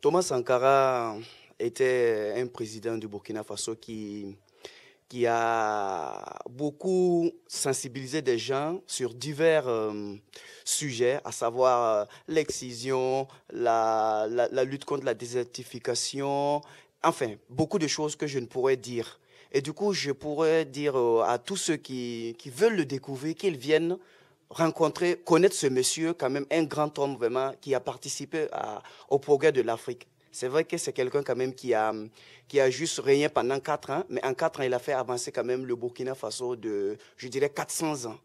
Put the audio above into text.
Thomas Sankara était un président du Burkina Faso qui, qui a beaucoup sensibilisé des gens sur divers euh, sujets, à savoir euh, l'excision, la, lutte contre la désertification, enfin, beaucoup de choses que je ne pourrais dire. Et du coup, je pourrais dire euh, à tous ceux qui, qui veulent le découvrir qu'ils viennent rencontrer, connaître ce monsieur, quand même un grand homme vraiment qui a participé au progrès de l'Afrique. C'est vrai que c'est quelqu'un quand même qui a, qui a juste régné pendant quatre ans, mais en quatre ans, il a fait avancer quand même le Burkina Faso de, je dirais, 400 ans.